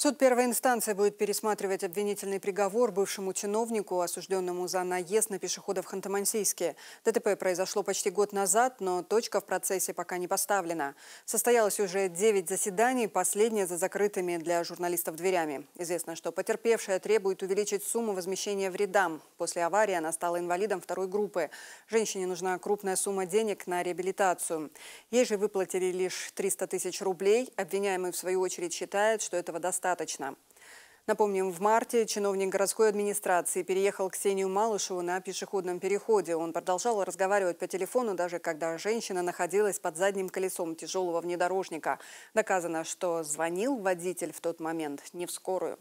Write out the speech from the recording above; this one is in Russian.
Суд первой инстанции будет пересматривать обвинительный приговор бывшему чиновнику, осужденному за наезд на пешехода в Ханты-Мансийске. ДТП произошло почти год назад, но точка в процессе пока не поставлена. Состоялось уже 9 заседаний, последнее за закрытыми для журналистов дверями. Известно, что потерпевшая требует увеличить сумму возмещения вредам. После аварии она стала инвалидом второй группы. Женщине нужна крупная сумма денег на реабилитацию. Ей же выплатили лишь 300 тысяч рублей. Обвиняемый, в свою очередь, считает, что этого достаточно недостаточно. Напомним, в марте чиновник городской администрации переехал к Ксению Малышеву на пешеходном переходе. Он продолжал разговаривать по телефону, даже когда женщина находилась под задним колесом тяжелого внедорожника. Доказано, что звонил водитель в тот момент не в скорую.